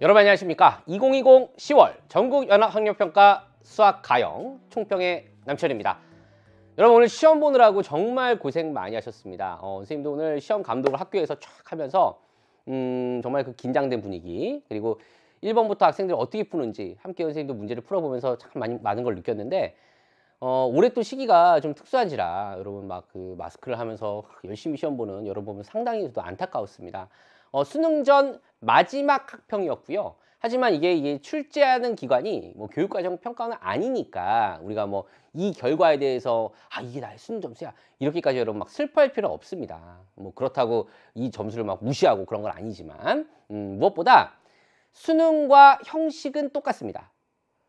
여러분 안녕하십니까 2020 10월 전국연합학력평가 수학 가영 총평의 남철입니다 여러분 오늘 시험 보느라고 정말 고생 많이 하셨습니다 어, 선생님도 오늘 시험 감독을 학교에서 촥 하면서 음, 정말 그 긴장된 분위기 그리고 1번부터 학생들이 어떻게 푸는지 함께 선생님도 문제를 풀어보면서 참 많이, 많은 걸 느꼈는데 어, 올해 또 시기가 좀 특수한지라 여러분 막 그 마스크를 하면서 열심히 시험 보는 여러분 보면 상당히 또 안타까웠습니다 어, 수능 전 마지막 학평이었고요. 하지만 이게, 이게 출제하는 기관이 뭐 교육과정 평가는 아니니까 우리가 뭐 이 결과에 대해서 아 이게 나의 수능 점수야 이렇게까지 여러분 막 슬퍼할 필요 없습니다. 뭐 그렇다고 이 점수를 막 무시하고 그런 건 아니지만 음, 무엇보다 수능과 형식은 똑같습니다.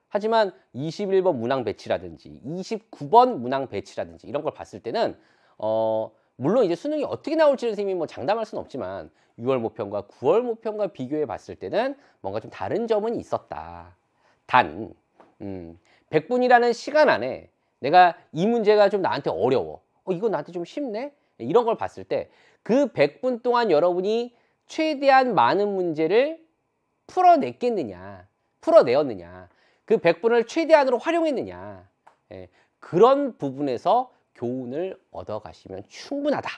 하지만 21번 문항 배치라든지 29번 문항 배치라든지 이런 걸 봤을 때는 어 물론 이제 수능이 어떻게 나올지는 선생님이 뭐 장담할 수는 없지만 6월 모평과 9월 모평과 비교해 봤을 때는 뭔가 좀 다른 점은 있었다. 단, 음, 100분이라는 시간 안에 내가 이 문제가 좀 나한테 어려워. 어, 이거 나한테 좀 쉽네? 이런 걸 봤을 때 그 100분 동안 여러분이 최대한 많은 문제를 풀어냈겠느냐, 풀어내었느냐, 그 100분을 최대한으로 활용했느냐, 예, 그런 부분에서 교훈을 얻어 가시면 충분하다.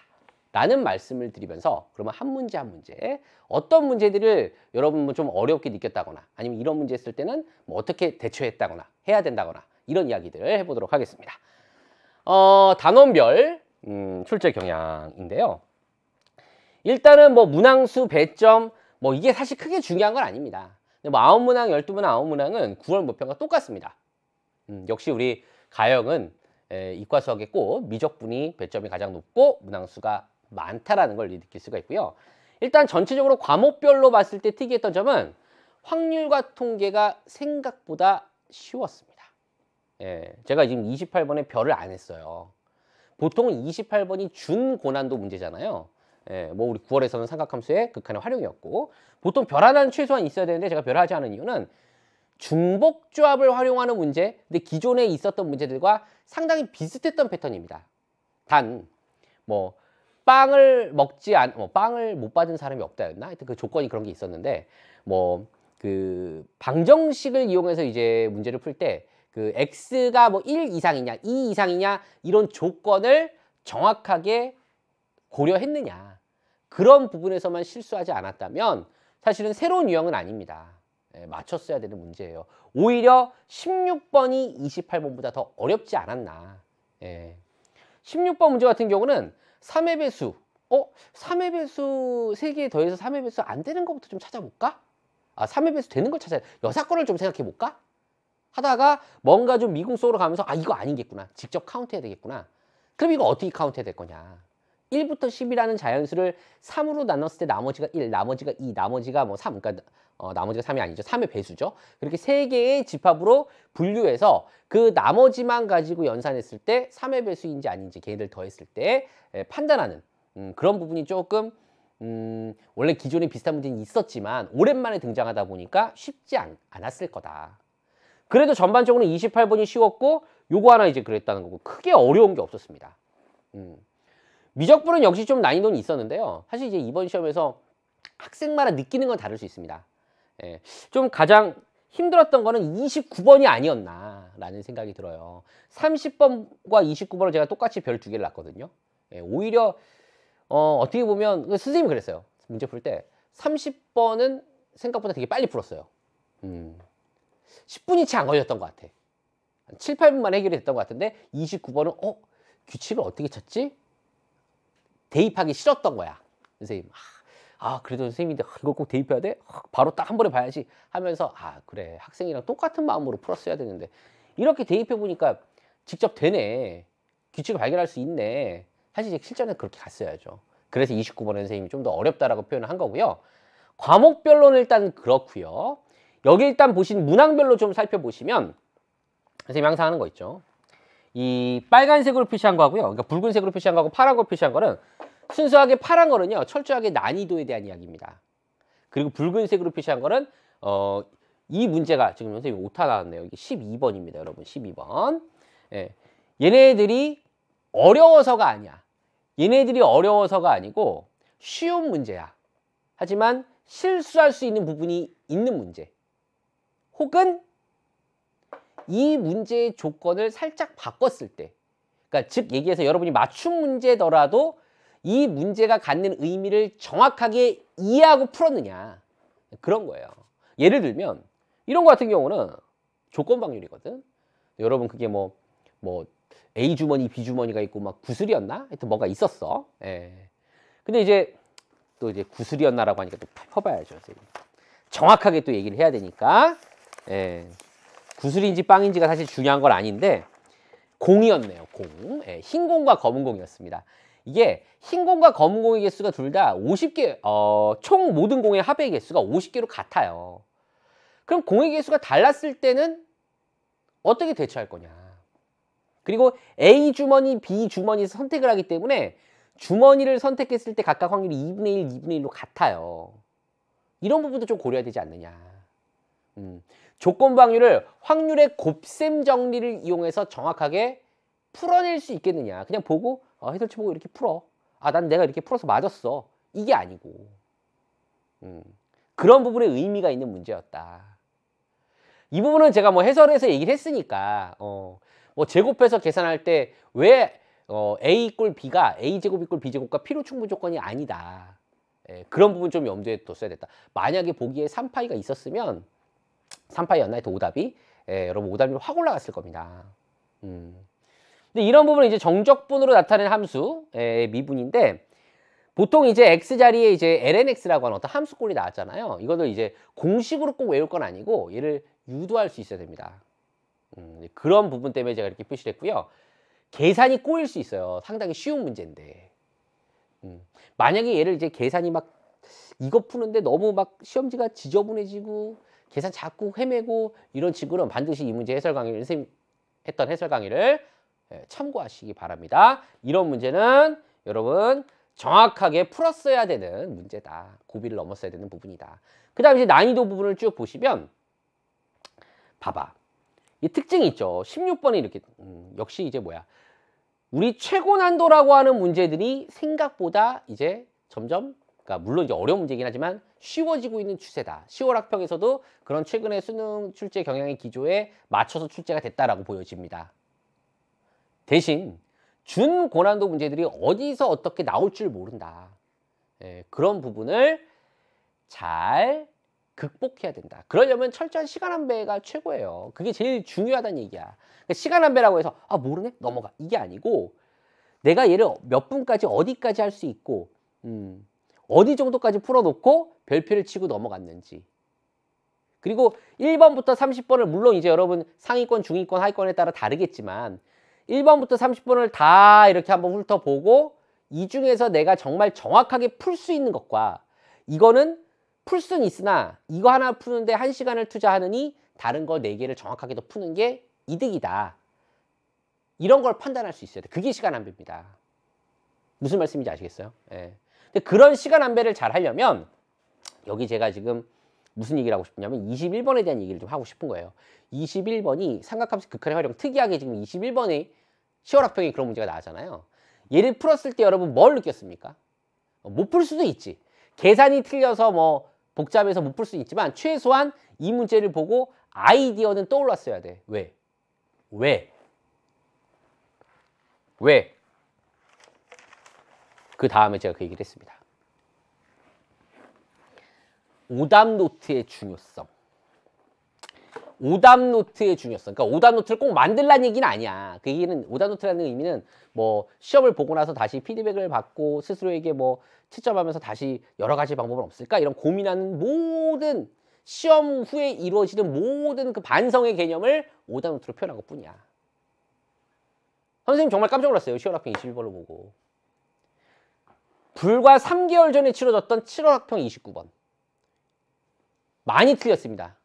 라는 말씀을 드리면서 그러면 한 문제 한 문제 어떤 문제들을 여러분 뭐좀 어렵게 느꼈다거나 아니면 이런 문제 했을 때는 뭐 어떻게 대처했다거나 해야 된다거나 이런 이야기들 을 해보도록 하겠습니다. 어, 단원별 음, 출제 경향인데요. 일단은 뭐 문항수, 배점 뭐 이게 사실 크게 중요한 건 아닙니다. 근데 뭐 아홉 문항, 열두 문항, 아홉 문항은 9월 모평과 똑같습니다. 음, 역시 우리 가영은 이과수학의꼭 미적분이 배점이 가장 높고 문항수가 많다라는 걸 느낄 수가 있고요. 일단 전체적으로 과목별로 봤을 때 특이했던 점은 확률과 통계가 생각보다 쉬웠습니다. 예, 제가 지금 28번에 별을 안 했어요. 보통 28번이 준고난도 문제잖아요. 예, 뭐 우리 9월에서는 삼각함수의 극한의 활용이었고 보통 별 하나는 최소한 있어야 되는데 제가 별 하지 않은 이유는 중복 조합을 활용하는 문제, 근데 기존에 있었던 문제들과 상당히 비슷했던 패턴입니다. 단, 뭐 빵을 먹지 않, 뭐 빵을 못 받은 사람이 없다였나? 하여튼 그 조건이 그런 게 있었는데, 뭐 그 방정식을 이용해서 이제 문제를 풀 때그 x가 뭐 1 이상이냐, 2 이상이냐 이런 조건을 정확하게 고려했느냐 그런 부분에서만 실수하지 않았다면 사실은 새로운 유형은 아닙니다. 예, 맞췄어야 되는 문제예요. 오히려 16번이 28번보다 더 어렵지 않았나. 예. 16번 문제 같은 경우는 3의 배수. 어? 3의 배수 3개 더해서 3의 배수 안 되는 것부터 좀 찾아볼까? 아, 3의 배수 되는 걸 찾아야 여사 건을 좀 생각해 볼까? 하다가 뭔가 좀 미궁 속으로 가면서 아, 이거 아니겠구나. 직접 카운트 해야 되겠구나. 그럼 이거 어떻게 카운트 해야 될 거냐. 일부터십이라는 자연수를 삼으로 나눴을 때 나머지가 일, 나머지가 이, 나머지가 뭐 삼, 그러니까 어, 나머지가 삼이 아니죠. 삼의 배수죠. 그렇게 세개의 집합으로 분류해서 그 나머지만 가지고 연산했을 때삼의 배수인지 아닌지 걔네들 더했을 때 에, 예, 판단하는 음, 그런 부분이 조금 음, 원래 기존에 비슷한 문제는 있었지만 오랜만에 등장하다 보니까 쉽지 않, 않았을 거다. 그래도 전반적으로 28번이 쉬웠고 요거 하나 이제 그랬다는 거고 크게 어려운 게 없었습니다. 음. 미적분은 역시 좀 난이도는 있었는데요. 사실 이제 이번 시험에서 학생마다 느끼는 건 다를 수 있습니다. 예, 좀 가장 힘들었던 거는 29번이 아니었나 라는 생각이 들어요. 30번과 29번을 제가 똑같이 별 두 개를 놨거든요. 예, 오히려 어, 어떻게 보면 그 선생님이 그랬어요. 문제 풀 때 30번은 생각보다 되게 빨리 풀었어요. 음, 10분이 채 안 걸렸던 것 같아. 7, 8분만 해결이 됐던 것 같은데 29번은 어? 규칙을 어떻게 찾지? 대입하기 싫었던 거야. 선생님. 아, 아 그래도 선생님인데 이거 꼭 대입해야 돼? 바로 딱 한 번에 봐야지 하면서 아, 그래. 학생이랑 똑같은 마음으로 풀었어야 되는데 이렇게 대입해 보니까 직접 되네. 규칙을 발견할 수 있네. 사실 실전에 그렇게 갔어야죠. 그래서 29번 선생님이 좀 더 어렵다라고 표현을 한 거고요. 과목별로는 일단 그렇고요. 여기 일단 보신 문항별로 좀 살펴보시면 선생님이 항상 하는 거 있죠. 이 빨간색으로 표시한 거하고요. 그러니까 붉은색으로 표시한 거하고 파란색 표시한 거는 순수하게 파란 거는요 철저하게 난이도에 대한 이야기입니다. 그리고 붉은색으로 표시한 거는 어, 이 문제가 지금 선생님 오타 나왔네요. 이게 12번입니다, 여러분. 12번. 예. 얘네들이 어려워서가 아니야. 얘네들이 어려워서가 아니고 쉬운 문제야. 하지만 실수할 수 있는 부분이 있는 문제. 혹은 이 문제의 조건을 살짝 바꿨을 때. 그러니까 즉 얘기해서 여러분이 맞춤 문제더라도 이 문제가 갖는 의미를 정확하게 이해하고 풀었느냐 그런 거예요. 예를 들면 이런 거 같은 경우는 조건방률이거든. 여러분 그게 뭐뭐 뭐, 뭐 A 주머니, B 주머니가 있고 막 구슬이었나? 하여튼 뭔가 있었어. 예. 근데 이제 또 이제 구슬이었나라고 하니까 또 펴봐야죠. 정확하게 또 얘기를 해야 되니까. 예. 구슬인지 빵인지가 사실 중요한 건 아닌데 공이었네요. 공. 예. 흰 공과 검은 공이었습니다. 이게 흰 공과 검은 공의 개수가 둘 다 50개, 어, 총 모든 공의 합의 개수가 50개로 같아요. 그럼 공의 개수가 달랐을 때는 어떻게 대처할 거냐. 그리고 A 주머니, B 주머니에서 선택을 하기 때문에 주머니를 선택했을 때 각각 확률이 2분의 1, 2분의 1로 같아요. 이런 부분도 좀 고려해야 되지 않느냐. 음, 조건방 확률을 확률의 곱셈 정리를 이용해서 정확하게 풀어낼 수 있겠느냐. 그냥 보고 아, 어, 해설치 보고 이렇게 풀어. 아, 난 내가 이렇게 풀어서 맞았어. 이게 아니고. 음, 그런 부분에 의미가 있는 문제였다. 이 부분은 제가 뭐 해설에서 얘기를 했으니까, 어, 뭐 제곱해서 계산할 때 왜 어, A 꼴 B가 A제곱 이꼴 B제곱과 필요 충분 조건이 아니다. 예, 그런 부분 좀 염두에 뒀어야 됐다. 만약에 보기에 3파이가 있었으면 3파이였나요? 또 오답이? 예, 여러분 오답이 확 올라갔을 겁니다. 음. 근데 이런 부분은 이제 정적분으로 나타낸 함수의 미분인데 보통 이제 x 자리에 이제 lnx라고 하는 어떤 함수꼴이 나왔잖아요. 이거는 이제 공식으로 꼭 외울 건 아니고 얘를 유도할 수 있어야 됩니다. 음, 그런 부분 때문에 제가 이렇게 표시를 했고요. 계산이 꼬일 수 있어요. 상당히 쉬운 문제인데. 음, 만약에 얘를 이제 계산이 막 이거 푸는데 너무 막 시험지가 지저분해지고 계산 자꾸 헤매고 이런 친구는 반드시 이 문제 해설 강의를 선생님 했던 해설 강의를 예, 참고하시기 바랍니다. 이런 문제는 여러분 정확하게 풀었어야 되는 문제다. 고비를 넘었어야 되는 부분이다. 그 다음 이제 난이도 부분을 쭉 보시면 봐봐. 이 특징이 있죠. 16번이 이렇게 음, 역시 이제 뭐야. 우리 최고 난도라고 하는 문제들이 생각보다 이제 점점 그러니까 물론 이제 어려운 문제이긴 하지만 쉬워지고 있는 추세다. 10월 학평에서도 그런 최근의 수능 출제 경향의 기조에 맞춰서 출제가 됐다라고 보여집니다. 대신 준고난도 문제들이 어디서 어떻게 나올 줄 모른다. 예, 그런 부분을 잘 극복해야 된다. 그러려면 철저한 시간 안배가 최고예요. 그게 제일 중요하다는 얘기야. 그러니까 시간 안배라고 해서 아 모르네 넘어가 이게 아니고 내가 얘를 몇 분까지 어디까지 할 수 있고 음, 어디 정도까지 풀어놓고 별표를 치고 넘어갔는지 그리고 1번부터 30번을 물론 이제 여러분 상위권, 중위권, 하위권에 따라 다르겠지만 1번부터 30번을 다 이렇게 한번 훑어보고 이 중에서 내가 정말 정확하게 풀 수 있는 것과 이거는 풀 수는 있으나 이거 하나 푸는데 한시간을 투자하느니 다른 거4개를 정확하게도 푸는 게 이득이다. 이런 걸 판단할 수 있어야 돼. 그게 시간 안배입니다. 무슨 말씀인지 아시겠어요? 예. 근데 그런 시간 안배를 잘 하려면 여기 제가 지금 무슨 얘기를 하고 싶냐면 21번에 대한 얘기를 좀 하고 싶은 거예요. 21번이 삼각함수 극한의 활용 특이하게 지금 21번에 시월학평이 그런 문제가 나왔잖아요. 얘를 풀었을 때 여러분 뭘 느꼈습니까? 못 풀 수도 있지. 계산이 틀려서 뭐 복잡해서 못 풀 수 있지만 최소한 이 문제를 보고 아이디어는 떠올랐어야 돼. 왜? 왜? 왜? 그 다음에 제가 그 얘기를 했습니다. 오답 노트의 중요성. 오답 노트의 중요성. 그러니까 오답 노트를 꼭 만들란 얘기는 아니야. 그 얘기는 오답 노트라는 의미는 뭐 시험을 보고 나서 다시 피드백을 받고 스스로에게 뭐 채점하면서 다시 여러 가지 방법은 없을까? 이런 고민하는 모든 시험 후에 이루어지는 모든 그 반성의 개념을 오답 노트로 표현한 것 뿐이야. 선생님 정말 깜짝 놀랐어요. 시월 학평 21번을 보고. 불과 3개월 전에 치러졌던 7월 학평 29번. 많이 틀렸습니다.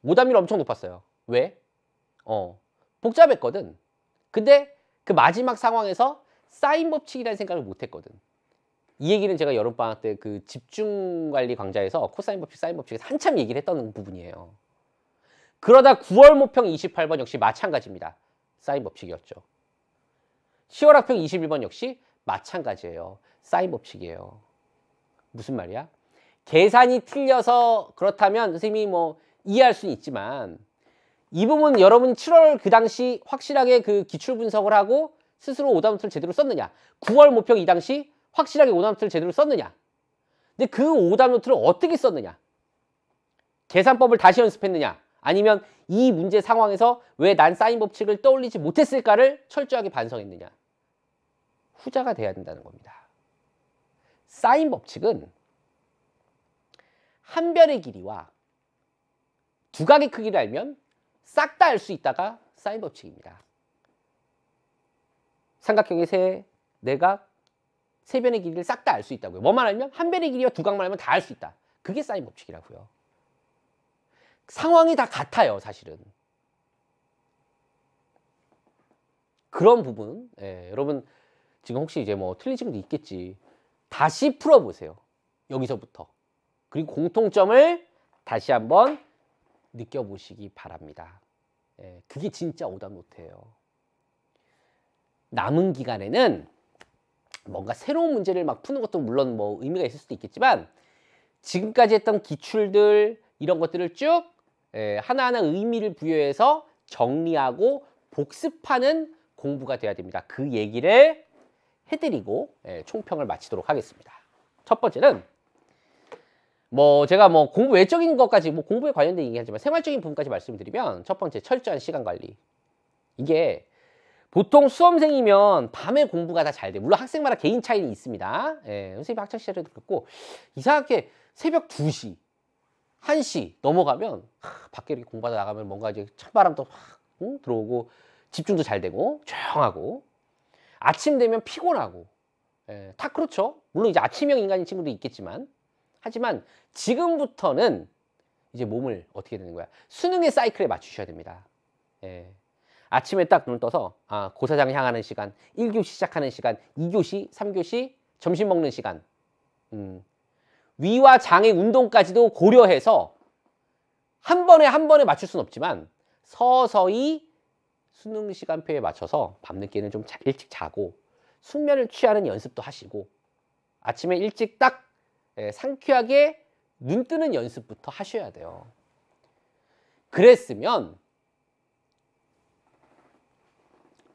모답률 엄청 높았어요. 왜? 어, 복잡했거든. 근데 그 마지막 상황에서 사인 법칙이라는 생각을 못했거든. 이 얘기는 제가 여름방학 때 그 집중관리 강좌에서 코사인 법칙, 사인 법칙에서 한참 얘기를 했던 부분이에요. 그러다 9월 모평 28번 역시 마찬가지입니다. 사인 법칙이었죠. 10월 학평 21번 역시 마찬가지예요. 사인 법칙이에요. 무슨 말이야? 계산이 틀려서 그렇다면 선생님이 뭐 이해할 수는 있지만 이 부분 여러분 7월 그 당시 확실하게 그 기출 분석을 하고 스스로 오답노트를 제대로 썼느냐 9월 모평 이 당시 확실하게 오답노트를 제대로 썼느냐 근데 그 오답노트를 어떻게 썼느냐 계산법을 다시 연습했느냐 아니면 이 문제 상황에서 왜 난 사인 법칙을 떠올리지 못했을까를 철저하게 반성했느냐 후자가 돼야 된다는 겁니다 사인 법칙은 한별의 길이와 두 각의 크기를 알면 싹 다 알 수 있다가 사인 법칙입니다. 삼각형의 세 내각 네 세 변의 길이를 싹 다 알 수 있다고요. 뭐만 알면 한 변의 길이와 두 각만 알면 다 알 수 있다. 그게 사인 법칙이라고요. 상황이 다 같아요, 사실은. 그런 부분, 예, 여러분 지금 혹시 이제 뭐 틀린 친구도 있겠지. 다시 풀어보세요. 여기서부터. 그리고 공통점을 다시 한번 느껴보시기 바랍니다. 예, 그게 진짜 오답 노트예요. 남은 기간에는 뭔가 새로운 문제를 막 푸는 것도 물론 뭐 의미가 있을 수도 있겠지만 지금까지 했던 기출들 이런 것들을 쭉 예, 하나하나 의미를 부여해서 정리하고 복습하는 공부가 돼야 됩니다. 그 얘기를 해드리고 예, 총평을 마치도록 하겠습니다. 첫 번째는 뭐 제가 뭐 공부 외적인 것까지 뭐 공부에 관련된 얘기하지만 생활적인 부분까지 말씀드리면 첫 번째 철저한 시간 관리 이게 보통 수험생이면 밤에 공부가 다 잘 돼. 물론 학생마다 개인 차이는 있습니다. 예, 선생님 학창 시절에도 그렇고 이상하게 새벽 2시, 1시 넘어가면 하, 밖에 이렇게 공부하다 나가면 뭔가 이제 찬바람도 확 응? 들어오고 집중도 잘 되고 조용하고 아침 되면 피곤하고 예, 다 그렇죠. 물론 이제 아침형 인간인 친구도 있겠지만 하지만 지금부터는 이제 몸을 어떻게 되는 거야? 수능의 사이클에 맞추셔야 됩니다. 예. 아침에 딱 눈을 떠서 아, 고사장 향하는 시간, 1교시 시작하는 시간, 2교시, 3교시, 점심 먹는 시간. 음. 위와 장의 운동까지도 고려해서 한 번에 한 번에 맞출 순 없지만 서서히 수능 시간표에 맞춰서 밤늦게는 좀 자, 일찍 자고 숙면을 취하는 연습도 하시고 아침에 일찍 딱 예, 상쾌하게 눈뜨는 연습부터 하셔야 돼요. 그랬으면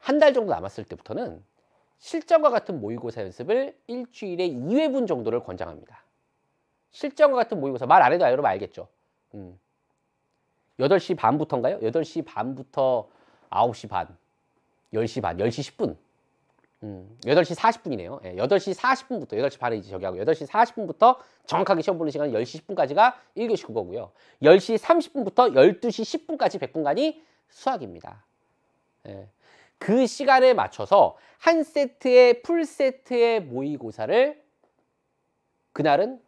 한 달 정도 남았을 때부터는 실전과 같은 모의고사 연습을 일주일에 2회분 정도를 권장합니다. 실전과 같은 모의고사 말 안 해도 여러분 알겠죠? 음. 8시 반부터인가요? 8시 반부터 9시 반, 10시 반, 10시 10분 음, 8시 40분이네요. 예, 8시 40분부터 8시 반에 이제 저기 하고 8시 40분부터 정확하게 시험 보는 시간은 10시 10분까지가 1교시 국어고요. 10시 30분부터 12시 10분까지 100분간이 수학입니다. 예, 그 시간에 맞춰서 한 세트의 풀세트의 모의고사를 그날은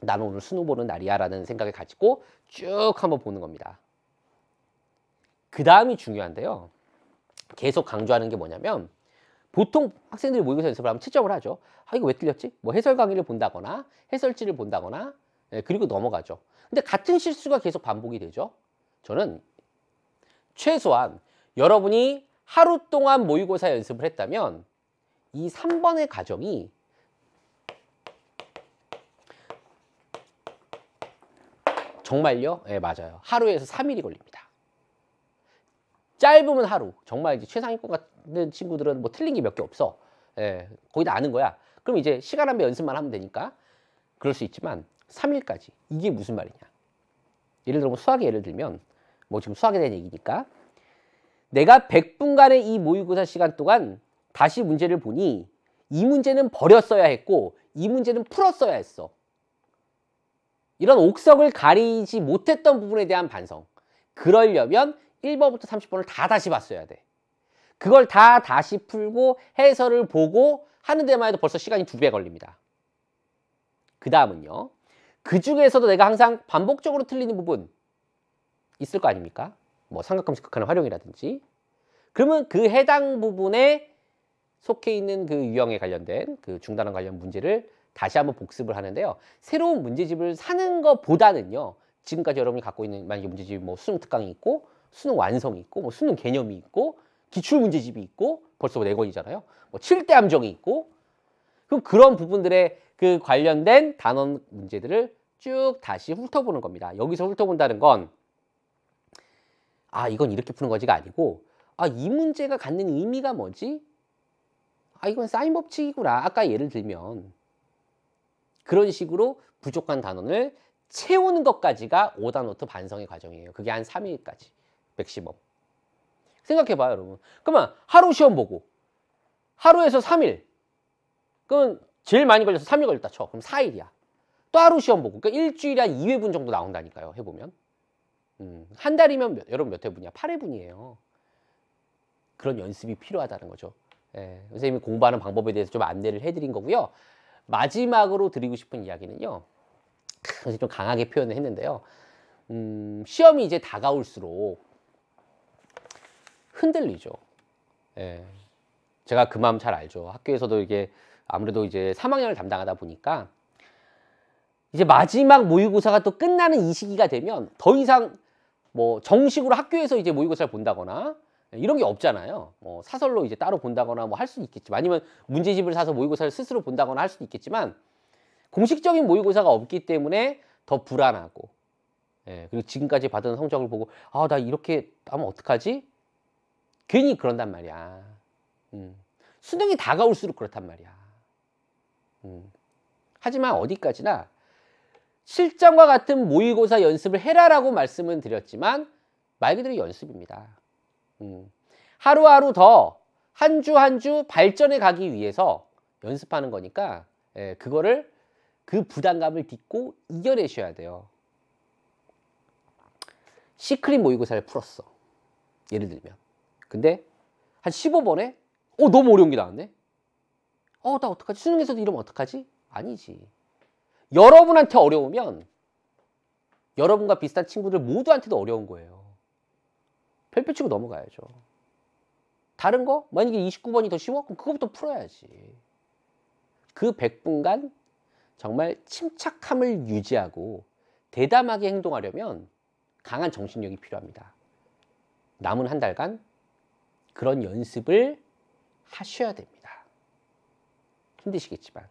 나는 오늘 수능 보는 날이야 라는 생각을 가지고 쭉 한번 보는 겁니다. 그 다음이 중요한데요. 계속 강조하는 게 뭐냐면 보통 학생들이 모의고사 연습을 하면 채점을 하죠. 아 이거 왜 틀렸지? 뭐 해설 강의를 본다거나 해설지를 본다거나 예, 그리고 넘어가죠. 근데 같은 실수가 계속 반복이 되죠. 저는 최소한 여러분이 하루 동안 모의고사 연습을 했다면 이 3번의 과정이 정말요? 예, 네, 맞아요. 하루에서 3일이 걸립니다. 짧으면 하루, 정말 이제 최상위권 같 있는 친구들은 뭐 틀린 게 몇 개 없어. 예, 거의 다 아는 거야. 그럼 이제 시간 한배 연습만 하면 되니까 그럴 수 있지만 3일까지 이게 무슨 말이냐. 예를 들어 수학에 예를 들면 뭐 지금 수학에 대한 얘기니까 내가 100분간의 이 모의고사 시간 동안 다시 문제를 보니 이 문제는 버렸어야 했고 이 문제는 풀었어야 했어. 이런 옥석을 가리지 못했던 부분에 대한 반성. 그러려면 1번부터 30번을 다 다시 봤어야 돼. 그걸 다 다시 풀고 해설을 보고 하는 데만 해도 벌써 시간이 두 배 걸립니다. 그 다음은요. 그 중에서도 내가 항상 반복적으로 틀리는 부분 있을 거 아닙니까? 뭐 삼각함수 극한의 활용이라든지 그러면 그 해당 부분에 속해 있는 그 유형에 관련된 그 중단원 관련 문제를 다시 한번 복습을 하는데요. 새로운 문제집을 사는 것보다는요. 지금까지 여러분이 갖고 있는 만약에 문제집 뭐 수능 특강이 있고 수능 완성이 있고 뭐 수능 개념이 있고 기출문제집이 있고 벌써 4권이잖아요뭐 7대 함정이 있고 그럼 그런 부분들에그 관련된 단원 문제들을 쭉 다시 훑어보는 겁니다. 여기서 훑어본다는 건 아, 이건 이렇게 푸는 거지가 아니고 아, 이 문제가 갖는 의미가 뭐지? 아, 이건 사인 법칙이구나. 아까 예를 들면 그런 식으로 부족한 단원을 채우는 것까지가 5단 노트 반성의 과정이에요. 그게 한 3일까지 맥시멈. 생각해봐요, 여러분. 그러면 하루 시험 보고 하루에서 3일. 그건 제일 많이 걸려서 3일 걸렸다 쳐. 그럼 4일이야. 또 하루 시험 보고. 그러니까 일주일에 한 2회분 정도 나온다니까요, 해보면. 음, 한 달이면 몇, 여러분 몇 회분이야? 8회분이에요. 그런 연습이 필요하다는 거죠. 예, 선생님이 공부하는 방법에 대해서 좀 안내를 해드린 거고요. 마지막으로 드리고 싶은 이야기는요. 좀 강하게 표현을 했는데요. 음, 시험이 이제 다가올수록 흔들리죠. 예. 제가 그 마음 잘 알죠. 학교에서도 이게 아무래도 이제 3학년을 담당하다 보니까 이제 마지막 모의고사가 또 끝나는 이 시기가 되면 더 이상 뭐 정식으로 학교에서 이제 모의고사를 본다거나 예, 이런 게 없잖아요. 뭐 사설로 이제 따로 본다거나 뭐 할 수는 있겠지만 아니면 문제집을 사서 모의고사를 스스로 본다거나 할 수는 있겠지만 공식적인 모의고사가 없기 때문에 더 불안하고 예, 그리고 지금까지 받은 성적을 보고 아 나 이렇게 하면 어떡하지? 괜히 그런단 말이야. 음. 수능이 다가올수록 그렇단 말이야. 음. 하지만 어디까지나 실전과 같은 모의고사 연습을 해라라고 말씀은 드렸지만 말 그대로 연습입니다. 음. 하루하루 더 한 주 한 주 발전해 가기 위해서 연습하는 거니까 예, 그거를 그 부담감을 딛고 이겨내셔야 돼요. 시크릿 모의고사를 풀었어. 예를 들면 근데 한 15번에 어 너무 어려운 게 나왔네. 어 나 어떡하지? 수능에서도 이러면 어떡하지? 아니지. 여러분한테 어려우면 여러분과 비슷한 친구들 모두한테도 어려운 거예요. 별표 치고 넘어가야죠. 다른 거? 만약에 29번이 더 쉬워? 그럼 그것부터 풀어야지. 그 100분간 정말 침착함을 유지하고 대담하게 행동하려면 강한 정신력이 필요합니다. 남은 한 달간 그런 연습을 하셔야 됩니다. 힘드시겠지만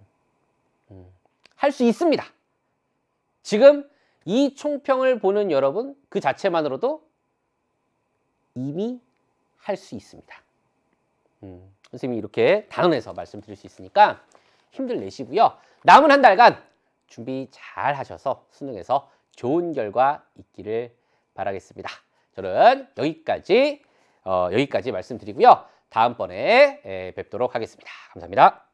음, 할 수 있습니다. 지금 이 총평을 보는 여러분 그 자체만으로도 이미 할 수 있습니다. 음, 선생님이 이렇게 단언해서 말씀드릴 수 있으니까 힘들 내시고요. 남은 한 달간 준비 잘 하셔서 수능에서 좋은 결과 있기를 바라겠습니다. 저는 여기까지 어, 여기까지 말씀드리고요. 다음번에 에, 예, 뵙도록 하겠습니다. 감사합니다.